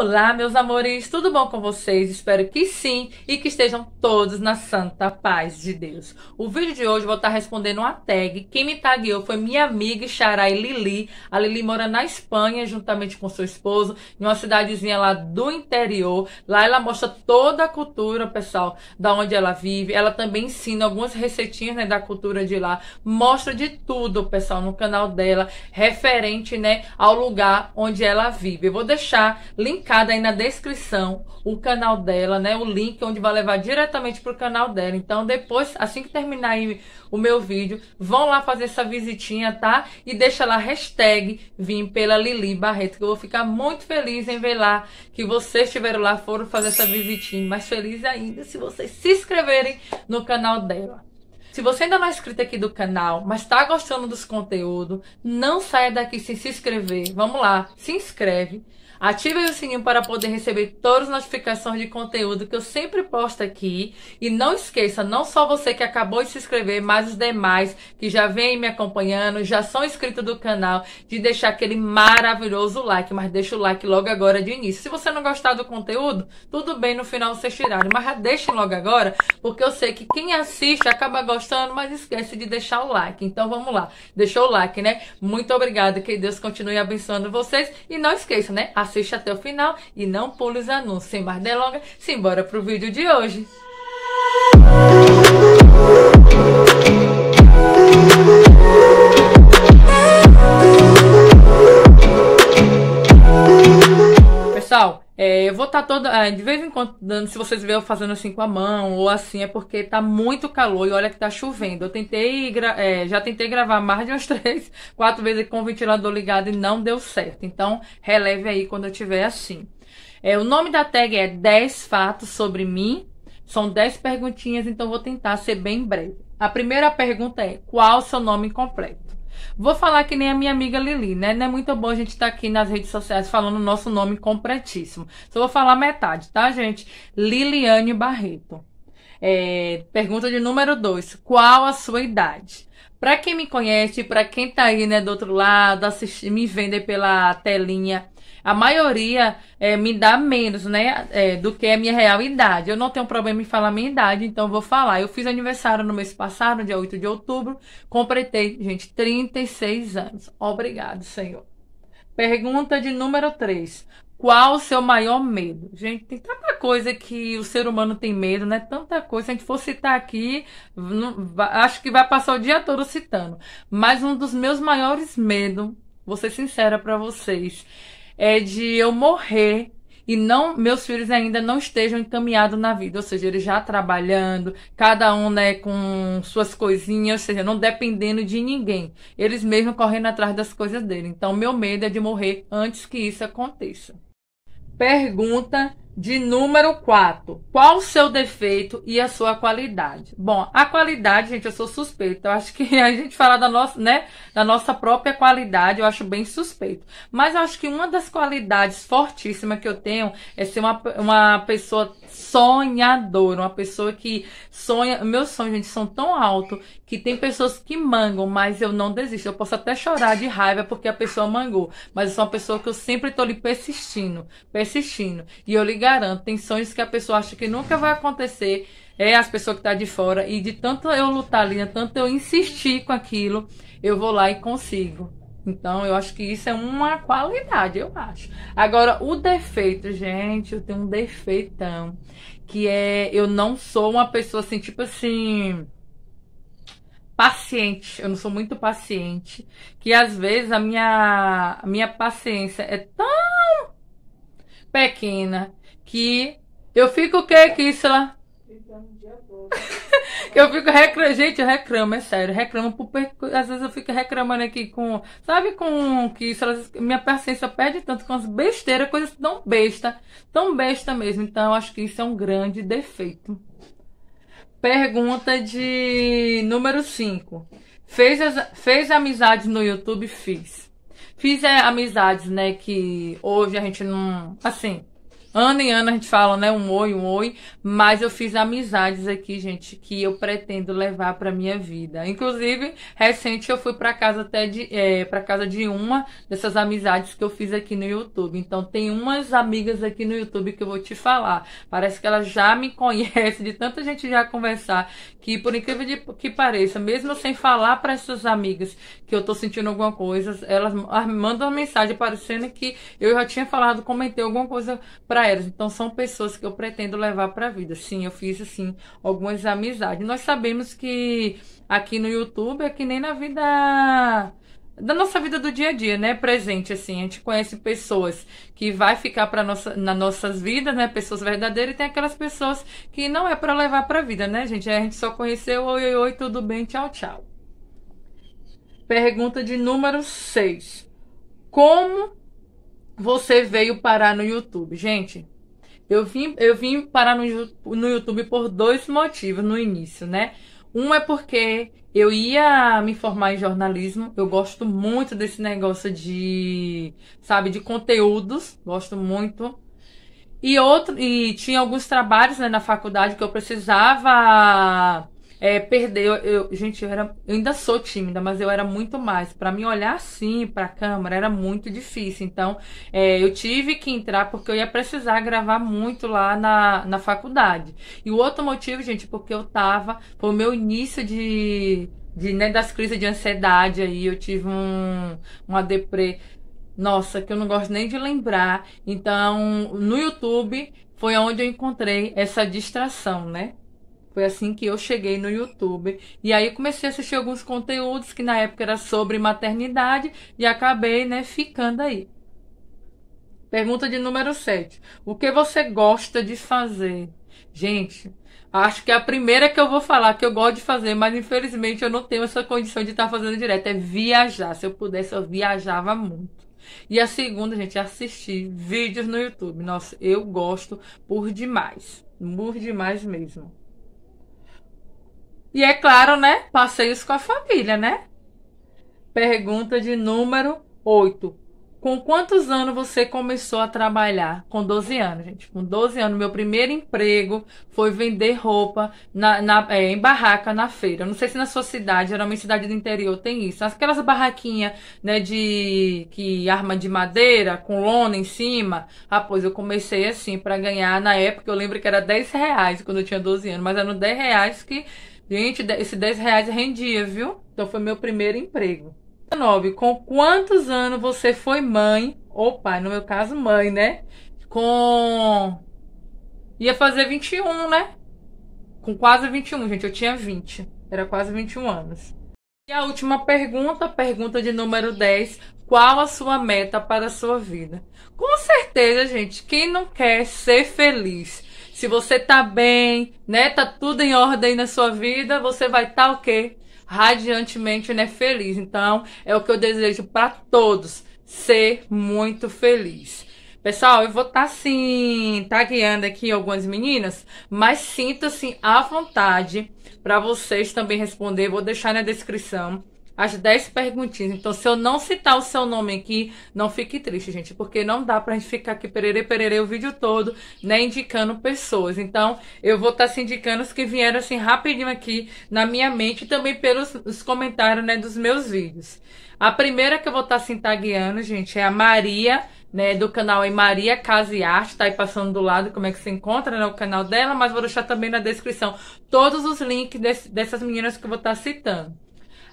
Olá, meus amores, tudo bom com vocês? Espero que sim e que estejam todos na santa paz de Deus. O vídeo de hoje eu vou estar respondendo uma tag. Quem me tagueou foi minha amiga Xarai Lili. A Lili mora na Espanha, juntamente com seu esposo, em uma cidadezinha lá do interior. Lá ela mostra toda a cultura, pessoal, da onde ela vive. Ela também ensina algumas receitinhas né, da cultura de lá. Mostra de tudo, pessoal, no canal dela, referente né, ao lugar onde ela vive. Eu vou deixar link linkado aí na descrição o canal dela, né? O link onde vai levar diretamente pro canal dela. Então, depois, assim que terminar aí o meu vídeo, vão lá fazer essa visitinha, tá? E deixa lá hashtag vim pela Lili Barreto, que eu vou ficar muito feliz em ver lá que vocês estiveram lá, foram fazer essa visitinha. Mas feliz ainda se vocês se inscreverem no canal dela. Se você ainda não é inscrito aqui do canal, mas está gostando dos conteúdos, não saia daqui sem se inscrever. Vamos lá, se inscreve. Ative o sininho para poder receber todas as notificações de conteúdo que eu sempre posto aqui. E não esqueça, não só você que acabou de se inscrever, mas os demais que já vêm me acompanhando, já são inscritos do canal, de deixar aquele maravilhoso like. Mas deixa o like logo agora de início. Se você não gostar do conteúdo, tudo bem, no final vocês tiraram. Mas já deixem logo agora, porque eu sei que quem assiste acaba gostando gostando, mas esquece de deixar o like. Então vamos lá, deixou o like, né? Muito obrigada, que Deus continue abençoando vocês. E não esqueça, né? Assista até o final e não pule os anúncios. Sem mais delongas, simbora pro vídeo de hoje. Música vou estar tá toda. É, de vez em quando, se vocês verem eu fazendo assim com a mão ou assim, é porque tá muito calor e olha que tá chovendo. Eu tentei. É, já tentei gravar mais de umas três, quatro vezes com o ventilador ligado e não deu certo. Então, releve aí quando eu tiver assim. É, o nome da tag é 10 fatos sobre mim. São 10 perguntinhas, então vou tentar ser bem breve. A primeira pergunta é: qual o seu nome completo? Vou falar que nem a minha amiga Lili, né? Não é muito bom a gente estar tá aqui nas redes sociais falando o nosso nome completíssimo. Só vou falar metade, tá, gente? Liliane Barreto. É, pergunta de número 2. Qual a sua idade? Para quem me conhece, para quem tá aí, né, do outro lado, assistindo, me vendo pela telinha, a maioria é, me dá menos, né? É, do que a minha real idade. Eu não tenho problema em falar a minha idade, então vou falar. Eu fiz aniversário no mês passado, no dia 8 de outubro. Completei, gente, 36 anos. Obrigado, Senhor. Pergunta de número 3. Qual o seu maior medo? Gente, tem tanta coisa que o ser humano tem medo, né? Tanta coisa. Se a gente for citar aqui, não, acho que vai passar o dia todo citando. Mas um dos meus maiores medos, vou ser sincera para vocês, é de eu morrer e não meus filhos ainda não estejam encaminhados na vida, ou seja, eles já trabalhando, cada um né com suas coisinhas, ou seja, não dependendo de ninguém, eles mesmo correndo atrás das coisas dele. Então, meu medo é de morrer antes que isso aconteça. Pergunta de número 4. Qual o seu defeito e a sua qualidade? Bom, a qualidade, gente, eu sou suspeita. Eu acho que a gente falar da nossa, né, da nossa própria qualidade, eu acho bem suspeito. Mas eu acho que uma das qualidades fortíssimas que eu tenho é ser uma, uma pessoa Sonhador, uma pessoa que sonha. Meus sonhos, gente, são tão altos que tem pessoas que mangam, mas eu não desisto. Eu posso até chorar de raiva porque a pessoa mangou, mas eu sou uma pessoa que eu sempre tô ali persistindo, persistindo. E eu lhe garanto, tem sonhos que a pessoa acha que nunca vai acontecer, é as pessoas que tá de fora. E de tanto eu lutar ali, né, tanto eu insistir com aquilo, eu vou lá e consigo. Então, eu acho que isso é uma qualidade, eu acho. Agora, o defeito, gente, eu tenho um defeitão. Que é, eu não sou uma pessoa assim, tipo assim paciente, eu não sou muito paciente, que às vezes a minha, a minha paciência é tão pequena que eu fico o quê, Kisla? Então, eu fico reclamando. Gente, eu reclamo, é sério. Reclamo porque às vezes eu fico reclamando aqui com. Sabe, com que isso, elas, minha paciência perde tanto com as besteiras, coisas tão besta, tão besta mesmo. Então, acho que isso é um grande defeito. Pergunta de número 5. Fez, fez amizades no YouTube? Fiz. Fiz é, amizades, né? Que hoje a gente não. Assim, Ano em ano a gente fala, né? Um oi, um oi. Mas eu fiz amizades aqui, gente, que eu pretendo levar pra minha vida. Inclusive, recente eu fui pra casa até de, é, pra casa de uma dessas amizades que eu fiz aqui no YouTube. Então, tem umas amigas aqui no YouTube que eu vou te falar. Parece que ela já me conhece de tanta gente já conversar. Que, por incrível que pareça, mesmo sem falar para essas amigas que eu tô sentindo alguma coisa, elas mandam uma mensagem parecendo que eu já tinha falado, comentei alguma coisa pra para elas. Então são pessoas que eu pretendo levar para a vida. Sim, eu fiz assim algumas amizades. Nós sabemos que aqui no YouTube é que nem na vida da nossa vida do dia a dia, né? Presente, assim. A gente conhece pessoas que vai ficar para nossa, na nossas vidas, né? Pessoas verdadeiras, e tem aquelas pessoas que não é para levar para a vida, né, gente? A gente só conheceu, oi, oi, oi, tudo bem, tchau, tchau. Pergunta de número 6. Como você veio parar no YouTube? Gente, eu vim, eu vim parar no, no YouTube por dois motivos no início, né? Um é porque eu ia me formar em jornalismo, eu gosto muito desse negócio de, sabe, de conteúdos, gosto muito. E outro, e tinha alguns trabalhos né, na faculdade que eu precisava é, perder. Eu, eu, gente, eu, era, eu ainda sou tímida, mas eu era muito mais. Para mim, olhar assim para a câmera era muito difícil. Então, é, eu tive que entrar porque eu ia precisar gravar muito lá na, na faculdade. E o outro motivo, gente, porque eu tava. Foi o meu início de. De, né, das crises de ansiedade aí, eu tive um, uma deprê nossa, que eu não gosto nem de lembrar. Então, no YouTube foi onde eu encontrei essa distração, né? Foi assim que eu cheguei no YouTube. E aí comecei a assistir alguns conteúdos que na época era sobre maternidade e acabei, né, ficando aí. Pergunta de número 7. O que você gosta de fazer? Gente, acho que a primeira que eu vou falar que eu gosto de fazer, mas infelizmente eu não tenho essa condição de estar tá fazendo direto. É viajar. Se eu pudesse, eu viajava muito. E a segunda, gente, é assistir vídeos no YouTube. Nossa, eu gosto por demais. Por demais mesmo. E é claro, né? Passeios com a família, né? Pergunta de número 8. Com quantos anos você começou a trabalhar? Com 12 anos, gente. Com 12 anos, meu primeiro emprego foi vender roupa na, na é, em barraca na feira. Eu não sei se na sua cidade, geralmente cidade do interior tem isso. Aquelas barraquinhas, né, de que arma de madeira, com lona em cima. Ah, pois eu comecei assim para ganhar. Na época, eu lembro que era 10 reais quando eu tinha 12 anos, mas eram 10 reais que Gente, esse 10 reais rendia, viu? Então foi meu primeiro emprego. 9. Com quantos anos você foi mãe? Ou pai, no meu caso, mãe, né? Com. Ia fazer 21, né? Com quase 21, gente. Eu tinha 20. Era quase 21 anos. E a última pergunta, pergunta de número 10. Qual a sua meta para a sua vida? Com certeza, gente, quem não quer ser feliz? Se você tá bem, né? Tá tudo em ordem na sua vida, você vai estar tá, o quê? Radiantemente, né? Feliz. Então, é o que eu desejo para todos. Ser muito feliz. Pessoal, eu vou estar tá, sim tagueando aqui algumas meninas, mas sinta-se à vontade para vocês também responder. Vou deixar na descrição as 10 perguntinhas. Então, se eu não citar o seu nome aqui, não fique triste, gente, porque não dá pra gente ficar aqui perere, perere o vídeo todo, né, indicando pessoas. Então, eu vou estar tá se indicando os que vieram assim rapidinho aqui na minha mente e também pelos comentários, né, dos meus vídeos. A primeira que eu vou estar tá se tagueando, gente, é a Maria. Né, do canal é Maria Casa e Arte, tá aí passando do lado como é que se encontra né, o canal dela, mas vou deixar também na descrição todos os links desse, dessas meninas que eu vou estar tá citando.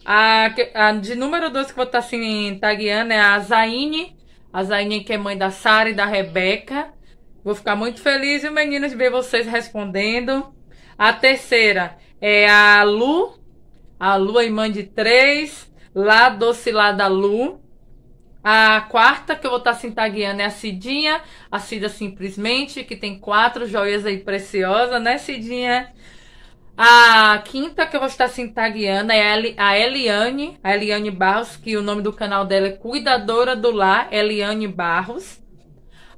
A, a de número 12 que vou estar assim, tagueando é a Zaine. A Zaine que é mãe da Sara e da Rebeca. Vou ficar muito feliz, e meninos, de ver vocês respondendo. A terceira é a Lu. A Lu é mãe de três. Lá doce lá da Lu. A quarta que eu vou estar assim, tagueando é a Cidinha. A Cida simplesmente, que tem quatro joias aí preciosas, né, Cidinha? A quinta que eu vou estar sintagueando é a Eliane, a Eliane Barros, que o nome do canal dela é Cuidadora do Lar, Eliane Barros.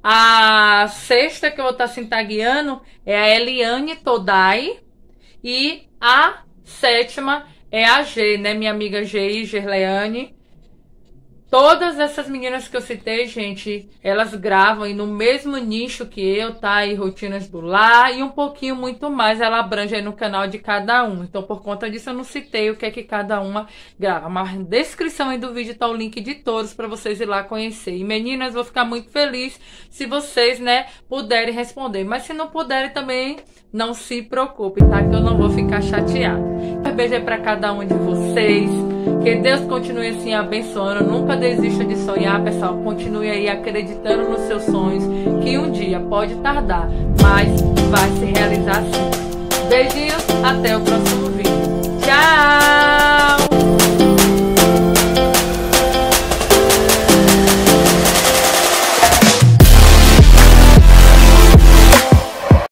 A sexta que eu vou estar sintagueando é a Eliane Todai. E a sétima é a G, né? Minha amiga G e Gerleane, Todas essas meninas que eu citei, gente, elas gravam e no mesmo nicho que eu, tá? E rotinas do lar e um pouquinho muito mais ela abrange aí no canal de cada um. Então, por conta disso, eu não citei o que é que cada uma grava. Mas na descrição aí do vídeo tá o link de todos para vocês ir lá conhecer. E meninas, vou ficar muito feliz se vocês, né, puderem responder. Mas se não puderem também, não se preocupe, tá? Que eu não vou ficar chateada. Um beijo aí pra cada um de vocês. Que Deus continue assim abençoando. Nunca desista de sonhar, pessoal. Continue aí acreditando nos seus sonhos. Que um dia pode tardar, mas vai se realizar sim. Beijinhos, até o próximo vídeo. Tchau!